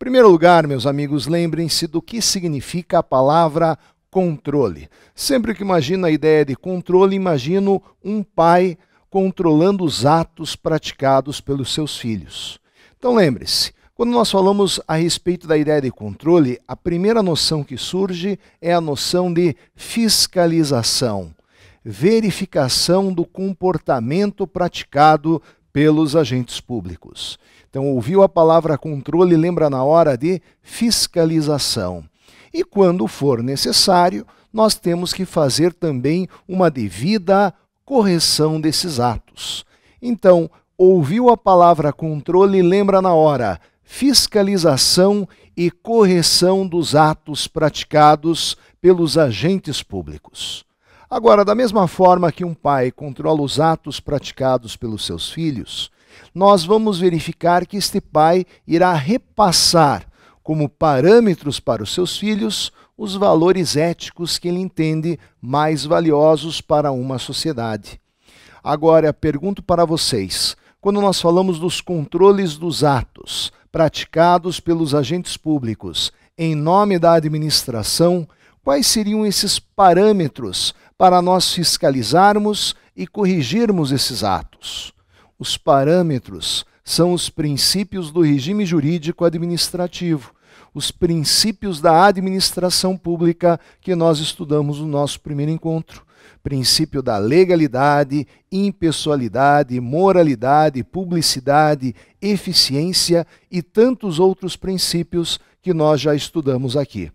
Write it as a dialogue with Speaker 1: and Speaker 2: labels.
Speaker 1: primeiro lugar, meus amigos, lembrem-se do que significa a palavra controle. Sempre que imagino a ideia de controle, imagino um pai controlando os atos praticados pelos seus filhos. Então lembre-se, quando nós falamos a respeito da ideia de controle, a primeira noção que surge é a noção de fiscalização, verificação do comportamento praticado pelos agentes públicos. Então, ouviu a palavra controle, lembra na hora de fiscalização. E quando for necessário, nós temos que fazer também uma devida correção desses atos. Então, ouviu a palavra controle, lembra na hora fiscalização e correção dos atos praticados pelos agentes públicos. Agora, da mesma forma que um pai controla os atos praticados pelos seus filhos, nós vamos verificar que este pai irá repassar como parâmetros para os seus filhos os valores éticos que ele entende mais valiosos para uma sociedade. Agora, pergunto para vocês: quando nós falamos dos controles dos atos praticados pelos agentes públicos em nome da administração, quais seriam esses parâmetros para nós fiscalizarmos e corrigirmos esses atos. Os parâmetros são os princípios do regime jurídico administrativo, os princípios da administração pública que nós estudamos no nosso primeiro encontro. Princípio da legalidade, impessoalidade, moralidade, publicidade, eficiência e tantos outros princípios que nós já estudamos aqui.